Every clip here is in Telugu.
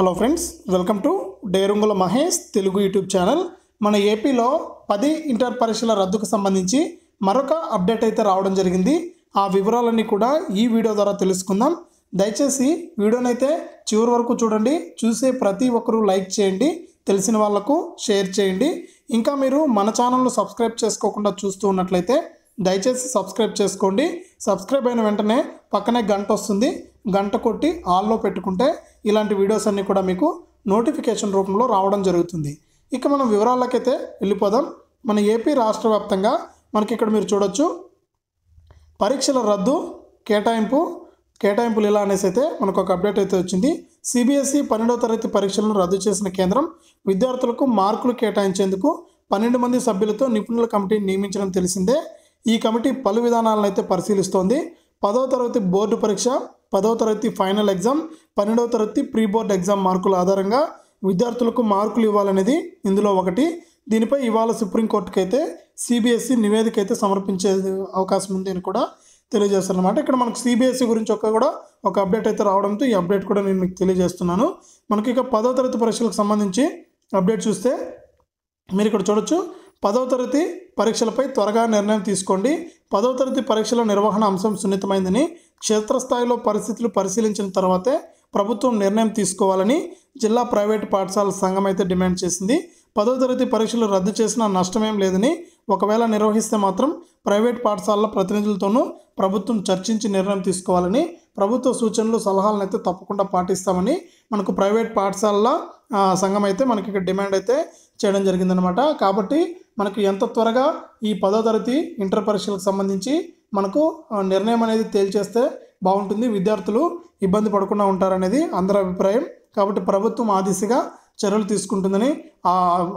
హలో ఫ్రెండ్స్ వెల్కమ్ టు డేరుంగుల మహేష్ తెలుగు యూట్యూబ్ ఛానల్ మన ఏపీలో పది ఇంటర్ పరీక్షల రద్దుకు సంబంధించి మరొక అప్డేట్ అయితే రావడం జరిగింది ఆ వివరాలన్నీ కూడా ఈ వీడియో ద్వారా తెలుసుకుందాం దయచేసి వీడియోనైతే చివరి వరకు చూడండి చూసే ప్రతి ఒక్కరూ లైక్ చేయండి తెలిసిన వాళ్లకు షేర్ చేయండి ఇంకా మీరు మన ఛానల్ను సబ్స్క్రైబ్ చేసుకోకుండా చూస్తూ ఉన్నట్లయితే దయచేసి సబ్స్క్రైబ్ చేసుకోండి సబ్స్క్రైబ్ అయిన వెంటనే పక్కనే గంట వస్తుంది గంట కొట్టి ఆల్లో పెట్టుకుంటే ఇలాంటి వీడియోస్ అన్నీ కూడా మీకు నోటిఫికేషన్ రూపంలో రావడం జరుగుతుంది ఇక మనం వివరాలకైతే వెళ్ళిపోదాం మన ఏపీ రాష్ట్ర వ్యాప్తంగా మనకి ఇక్కడ మీరు చూడొచ్చు పరీక్షల రద్దు కేటాయింపు కేటాయింపులు ఇలా అనేసి అయితే మనకు ఒక అప్డేట్ అయితే వచ్చింది సిబిఎస్ఈ పన్నెండవ తరగతి పరీక్షలను రద్దు చేసిన కేంద్రం విద్యార్థులకు మార్కులు కేటాయించేందుకు పన్నెండు మంది సభ్యులతో నిపుణుల కమిటీని నియమించడం తెలిసిందే ఈ కమిటీ పలు విధానాలను అయితే పరిశీలిస్తోంది పదవ తరగతి బోర్డు పరీక్ష పదవ తరగతి ఫైనల్ ఎగ్జామ్ పన్నెండవ తరగతి ప్రీ బోర్డ్ ఎగ్జామ్ మార్కుల ఆధారంగా విద్యార్థులకు మార్కులు ఇవ్వాలనేది ఇందులో ఒకటి దీనిపై ఇవాళ సుప్రీంకోర్టుకి అయితే సిబిఎస్ఈ నివేదిక అయితే సమర్పించే అవకాశం ఉంది అని కూడా తెలియజేస్తారనమాట ఇక్కడ మనకు సిబిఎస్ఈ గురించి ఒక కూడా ఒక అప్డేట్ అయితే రావడంతో ఈ అప్డేట్ కూడా నేను మీకు తెలియజేస్తున్నాను మనకి ఇక పదో తరగతి పరీక్షలకు సంబంధించి అప్డేట్ చూస్తే మీరు ఇక్కడ చూడొచ్చు పదవ తరగతి పరీక్షలపై త్వరగా నిర్ణయం తీసుకోండి పదవ తరగతి పరీక్షల నిర్వహణ అంశం సున్నితమైందని క్షేత్రస్థాయిలో పరిస్థితులు పరిశీలించిన తర్వాతే ప్రభుత్వం నిర్ణయం తీసుకోవాలని జిల్లా ప్రైవేటు పాఠశాల సంఘం అయితే డిమాండ్ చేసింది పదో తరగతి పరీక్షలు రద్దు చేసినా నష్టమేం లేదని ఒకవేళ నిర్వహిస్తే మాత్రం ప్రైవేట్ పాఠశాలల ప్రతినిధులతోనూ ప్రభుత్వం చర్చించి నిర్ణయం తీసుకోవాలని ప్రభుత్వ సూచనలు సలహాలను అయితే తప్పకుండా పాటిస్తామని మనకు ప్రైవేట్ పాఠశాలల సంఘం అయితే మనకి ఇక్కడ డిమాండ్ అయితే చేయడం జరిగిందనమాట కాబట్టి మనకు ఎంత త్వరగా ఈ పదో తరగతి ఇంటర్ పరీక్షలకు సంబంధించి మనకు నిర్ణయం అనేది తేల్చేస్తే బాగుంటుంది విద్యార్థులు ఇబ్బంది పడకుండా ఉంటారనేది అందరి అభిప్రాయం కాబట్టి ప్రభుత్వం ఆ దిశగా చర్యలు తీసుకుంటుందని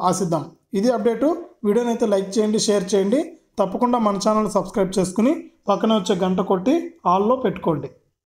ఆశిద్దాం ఇది అప్డేటు వీడియోని అయితే లైక్ చేయండి షేర్ చేయండి తప్పకుండా మన ఛానల్ సబ్స్క్రైబ్ చేసుకుని పక్కన వచ్చే గంట కొట్టి ఆల్లో పెట్టుకోండి